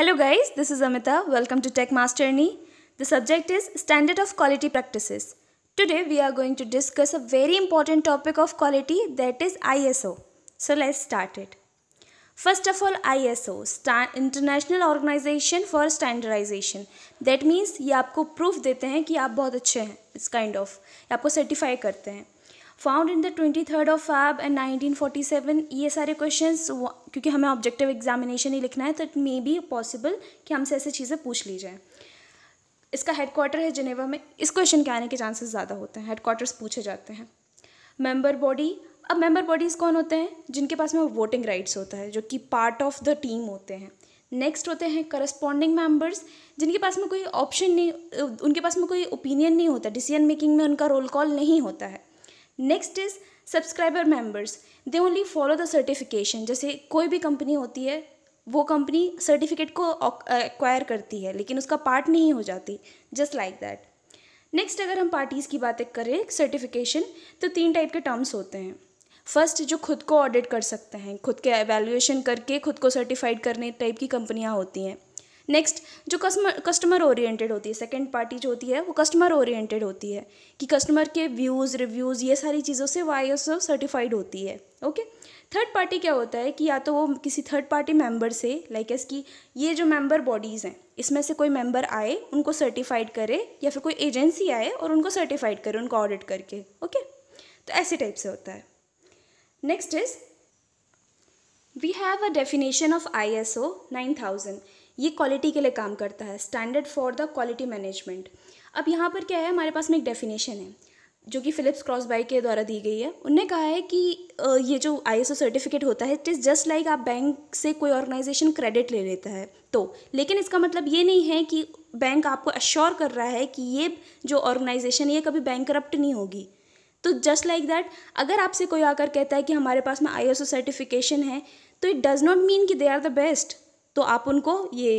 Hello guys, this is Amita. Welcome to Tech Masterny. The subject is Standard of Quality Practices. Today we are going to discuss a very important topic of quality that is ISO. So let's start it. First of all ISO, Stan International Organization for Standardization. That means ये आपको proof देते हैं कि आप बहुत अच्छे हैं. It's kind of. ये आपको certify करते हैं. Found in the 23rd of Feb and 1947, ये सारे questions क्योंकि हमें ऑब्जेक्टिव एग्जामिनेशन ही लिखना है तो इट मे बी पॉसिबल कि हमसे ऐसी चीज़ें पूछ ली जाएँ इसका हेडक्वार्टर है जिनेवा में इस क्वेश्चन के आने के चांसेस ज़्यादा होते हैं हेडक्वार्टर्स पूछे जाते हैं मेंबर बॉडी अब मेंबर बॉडीज़ कौन होते हैं जिनके पास में वोटिंग राइट्स होता है जो कि पार्ट ऑफ द टीम होते हैं नेक्स्ट होते हैं करस्पॉन्डिंग मेंबर्स जिनके पास में कोई ऑप्शन नहीं उनके पास में कोई ओपिनियन नहीं होता डिसीजन मेकिंग में उनका रोल कॉल नहीं होता है next is subscriber members they only follow the certification जैसे कोई भी कंपनी होती है वो कंपनी सर्टिफिकेट को एक्वायर करती है लेकिन उसका पार्ट नहीं हो जाती जस्ट लाइक दैट नेक्स्ट अगर हम पार्टीज़ की बातें करें सर्टिफिकेशन तो तीन टाइप के टर्म्स होते हैं फर्स्ट जो खुद को ऑडिट कर सकते हैं खुद के एवेल्यूएशन करके खुद को सर्टिफाइड करने टाइप की कंपनियाँ होती हैं नेक्स्ट जो कस्टमर कस्टमर ओरिएंटेड होती है सेकेंड पार्टी जो होती है वो कस्टमर ओरिएंटेड होती है कि कस्टमर के व्यूज़ रिव्यूज़ ये सारी चीज़ों से वो आई सर्टिफाइड होती है ओके थर्ड पार्टी क्या होता है कि या तो वो किसी थर्ड पार्टी मेंबर से लाइक एस की ये जो मेंबर बॉडीज़ हैं इसमें से कोई मेंबर आए उनको सर्टिफाइड करे या फिर कोई एजेंसी आए और उनको सर्टिफाइड करे उनको ऑडिट करके ओके तो ऐसे टाइप से होता है next is we have a definition of I S O nine thousand ये क्वालिटी के लिए काम करता है standard for the quality management अब यहाँ पर क्या है हमारे पास में एक डेफिनेशन है जो कि फ़िलिप्स क्रॉस बाई के द्वारा दी गई है उनने कहा है कि ये जो आई सर्टिफिकेट होता है इट इज़ जस्ट लाइक आप बैंक से कोई ऑर्गेनाइजेशन क्रेडिट ले लेता है तो लेकिन इसका मतलब ये नहीं है कि बैंक आपको अश्योर कर रहा है कि ये जो ऑर्गेनाइजेशन है ये कभी बैंक करप्ट नहीं होगी तो जस्ट लाइक दैट अगर आपसे कोई आकर कहता है कि हमारे पास में आई सर्टिफिकेशन है तो इट डज़ नॉट मीन कि दे आर द बेस्ट तो आप उनको ये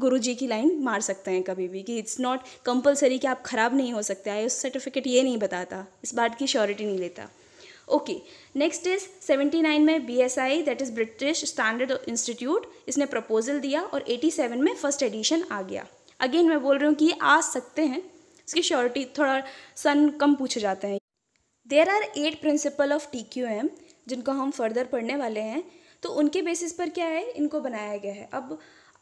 गुरु जी की लाइन मार सकते हैं कभी भी कि इट्स नॉट कंपलसरी कि आप ख़राब नहीं हो सकते आई सर्टिफिकेट ये नहीं बताता इस बात की श्योरिटी नहीं लेता ओके नेक्स्ट इज 79 में B S I that is British standard institute इसने प्रपोजल दिया और 87 में फर्स्ट एडिशन आ गया अगेन मैं बोल रही हूँ कि ये आ सकते हैं इसकी श्योरिटी थोड़ा सन कम पूछे जाते हैं there are eight principle of T Q M जिनको हम फर्दर पढ़ने वाले हैं तो उनके बेसिस पर क्या है इनको बनाया गया है अब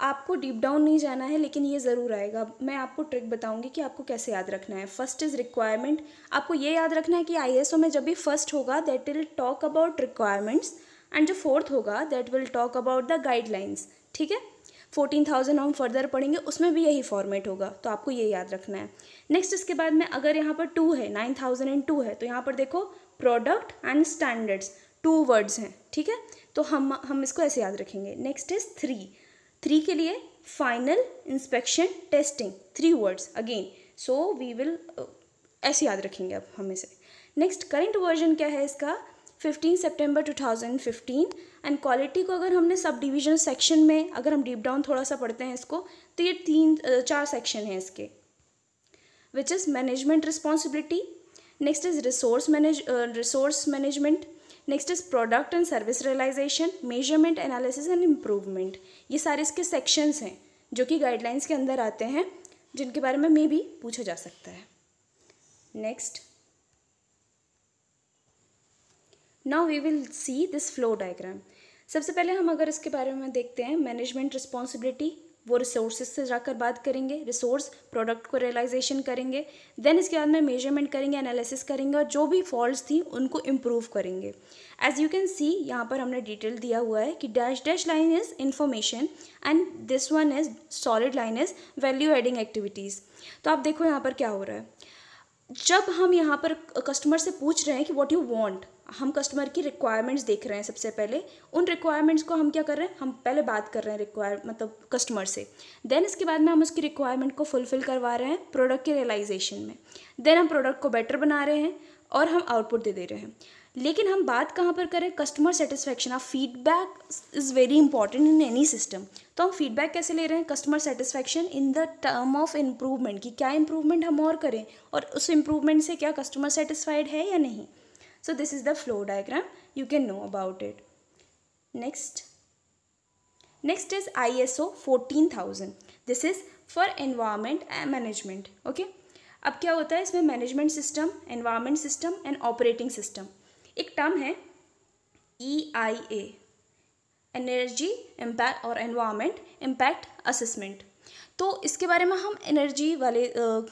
आपको डीप डाउन नहीं जाना है लेकिन ये ज़रूर आएगा मैं आपको ट्रिक बताऊंगी कि आपको कैसे याद रखना है फर्स्ट इज़ रिक्वायरमेंट आपको ये याद रखना है कि आई में जब भी फर्स्ट होगा that will talk about requirements and जो फोर्थ होगा that will talk about the guidelines ठीक है फोर्टीन थाउजेंड हम फर्दर पढ़ेंगे उसमें भी यही फॉर्मेट होगा तो आपको ये याद रखना है नेक्स्ट इसके बाद में अगर यहाँ पर टू है नाइन थाउजेंड एंड टू है तो यहाँ पर देखो product and standards two words हैं ठीक है तो हम हम इसको ऐसे याद रखेंगे नेक्स्ट इज थ्री थ्री के लिए final inspection testing three words again so we will ऐसे याद रखेंगे अब हम इसे नेक्स्ट करंट वर्जन क्या है इसका September two thousand fifteen and quality को अगर हमने सब डिविजन सेक्शन में अगर हम डीप डाउन थोड़ा सा पढ़ते हैं इसको तो ये तीन चार सेक्शन हैं इसके which is management responsibility next is resource manage resource management next is product and service realisation measurement analysis and improvement ये सारे इसके सेक्शंस हैं जो कि गाइडलाइंस के अंदर आते हैं जिनके बारे में मे भी पूछा जा सकता है next now we will see this flow diagram सबसे पहले हम अगर इसके बारे में देखते हैं मैनेजमेंट रिस्पॉन्सिबिलिटी वो रिसोर्सेज से जाकर बात करेंगे रिसोर्स प्रोडक्ट को रियलाइजेशन करेंगे देन इसके बाद में मेजरमेंट करेंगे एनालिसिस करेंगे और जो भी फॉल्ट थी उनको इम्प्रूव करेंगे एज यू कैन सी यहाँ पर हमने डिटेल दिया हुआ है कि dash dash line is information and this one is solid line is value adding activities तो आप देखो यहाँ पर क्या हो रहा है जब हम यहाँ पर कस्टमर से पूछ रहे हैं कि वॉट यू वॉन्ट हम कस्टमर की रिक्वायरमेंट्स देख रहे हैं सबसे पहले उन रिक्वायरमेंट्स को हम क्या कर रहे हैं हम पहले बात कर रहे हैं रिक्वायर मतलब कस्टमर से देन इसके बाद में हम उसकी रिक्वायरमेंट को फुलफ़िल करवा रहे हैं प्रोडक्ट के रियलाइजेशन में देन हम प्रोडक्ट को बेटर बना रहे हैं और हम आउटपुट दे दे रहे हैं लेकिन हम बात कहाँ पर करें customer satisfaction of feedback is very important in any system तो हम फीडबैक कैसे ले रहे हैं customer satisfaction in the term of improvement कि क्या इम्प्रूवमेंट हम और करें और उस इम्प्रूवमेंट से क्या कस्टमर सेटिस्फाइड है या नहीं so this is the flow diagram you can know about it next next is iso 14000 this is for environment management okay अब क्या होता है इसमें management system environment system and operating system एक टर्म है E I A energy impact और environment impact assessment तो इसके बारे में हम एनर्जी वाले uh,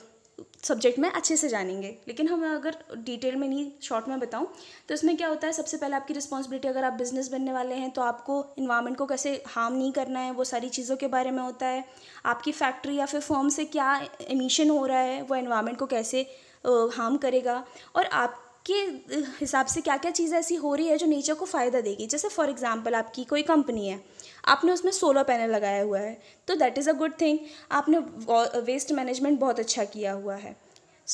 सब्जेक्ट में अच्छे से जानेंगे लेकिन हम अगर डिटेल में नहीं शॉर्ट में बताऊं तो इसमें क्या होता है सबसे पहले आपकी रिस्पॉन्सिबिलिटी अगर आप बिज़नेस बनने वाले हैं तो आपको इन्वायरमेंट को कैसे हार्म नहीं करना है वो सारी चीज़ों के बारे में होता है आपकी फैक्ट्री या फिर फॉर्म से क्या एमिशन हो रहा है वो इन्वायरमेंट को कैसे हार्म करेगा और आप के हिसाब से क्या क्या चीज़ें ऐसी हो रही है जो नेचर को फ़ायदा देगी जैसे फॉर एग्ज़ाम्पल आपकी कोई कंपनी है आपने उसमें सोलर पैनल लगाया हुआ है तो that is a good thing आपने वेस्ट मैनेजमेंट बहुत अच्छा किया हुआ है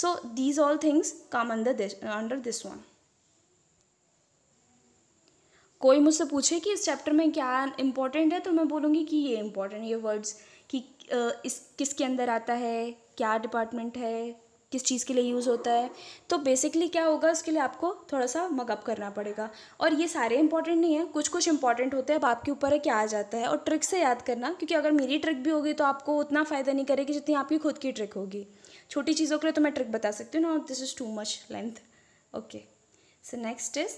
so these all things come under this under this one कोई मुझसे पूछे कि इस चैप्टर में क्या इम्पोर्टेंट है तो मैं बोलूँगी कि ये इम्पोर्टेंट ये वर्ड्स कि इस किसके अंदर आता है क्या डिपार्टमेंट है किस चीज़ के लिए यूज़ होता है तो बेसिकली क्या होगा उसके लिए आपको थोड़ा सा मगअप करना पड़ेगा और ये सारे इंपॉर्टेंट नहीं है कुछ कुछ इंपॉर्टेंट होते हैं अब आपके ऊपर है क्या आ जाता है और ट्रिक से याद करना क्योंकि अगर मेरी ट्रिक भी होगी तो आपको उतना फ़ायदा नहीं करेगी जितनी आपकी खुद की ट्रिक होगी छोटी चीज़ों के लिए तो मैं ट्रिक बता सकती हूँ ना this is too much length okay so next is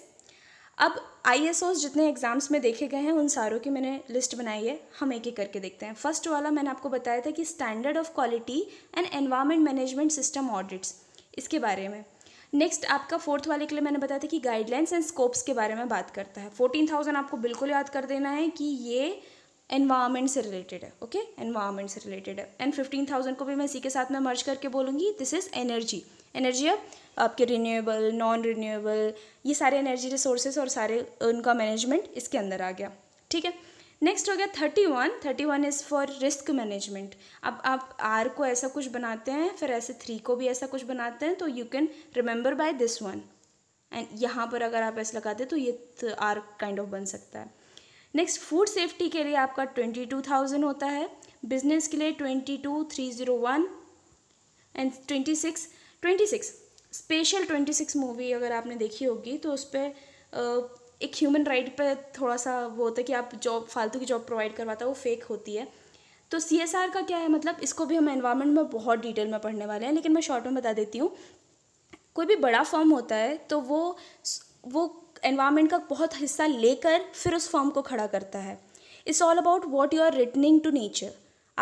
अब आई जितने एग्ज़ाम्स में देखे गए हैं उन सारों की मैंने लिस्ट बनाई है हम एक एक करके देखते हैं फर्स्ट वाला मैंने आपको बताया था कि standard of quality and environment management system audits इसके बारे में नेक्स्ट आपका फोर्थ वाले के लिए मैंने बताया था कि गाइडलाइंस एंड स्कोप्स के बारे में बात करता है फोर्टीन थाउजेंड आपको बिल्कुल याद कर देना है कि ये एनवायरमेंट से रिलेटेड है ओके एनवायरमेंट से रिलेटेड है एंड फिफ्टीन थाउजेंड को भी मैं इसी के साथ में मर्ज करके बोलूँगी दिस इज़ एनर्जी एनर्जी अब आपके रिन्यूएबल नॉन रिन्यूएबल ये सारे एनर्जी रिसोर्सेज और सारे उनका मैनेजमेंट इसके अंदर आ गया ठीक है नेक्स्ट हो गया thirty one thirty one is for risk management अब आप आर को ऐसा कुछ बनाते हैं फिर ऐसे थ्री को भी ऐसा कुछ बनाते हैं तो you can remember by this one and यहाँ पर अगर आप ऐसा लगाते तो ये आर काइंड ऑफ बन सकता है नेक्स्ट फूड सेफ्टी के लिए आपका ट्वेंटी टू थाउजेंड होता है बिजनेस के लिए twenty two three zero one and twenty six twenty six special twenty six movie अगर आपने देखी होगी तो उस पर एक ह्यूमन राइट पे थोड़ा सा वो होता है कि आप जॉब फालतू की जॉब प्रोवाइड करवाता है वो फेक होती है तो सी एस आर का क्या है मतलब इसको भी हम एनवायरमेंट में बहुत डिटेल में पढ़ने वाले हैं लेकिन मैं शॉर्ट में बता देती हूँ कोई भी बड़ा फर्म होता है तो वो वो एनवायरमेंट का बहुत हिस्सा लेकर फिर उस फॉर्म को खड़ा करता है it's all about what you are returning to nature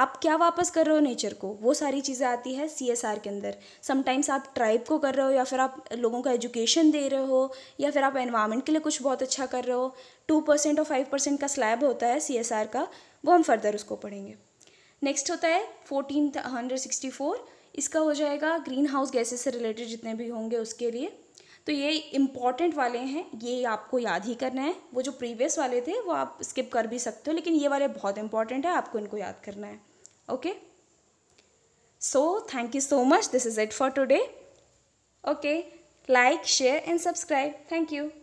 आप क्या वापस कर रहे हो नेचर को वो सारी चीज़ें आती है सी एस आर के अंदर समटाइम्स आप ट्राइब को कर रहे हो या फिर आप लोगों को एजुकेशन दे रहे हो या फिर आप एनवायरमेंट के लिए कुछ बहुत अच्छा कर रहे हो टू परसेंट और फाइव परसेंट का स्लैब होता है सी एस आर का वो हम फर्दर उसको पढ़ेंगे नेक्स्ट होता है फोर्टीन हंड्रेड सिक्सटी फोर इसका हो जाएगा ग्रीन हाउस गैसेज से रिलेटेड जितने भी होंगे उसके लिए तो ये इम्पॉर्टेंट वाले हैं ये आपको याद ही करना है वो जो प्रीवियस वाले थे वो आप स्किप कर भी सकते हो लेकिन ये वाले बहुत इंपॉर्टेंट है आपको इनको याद करना है okay so thank you so much this is it for today okay like share and subscribe thank you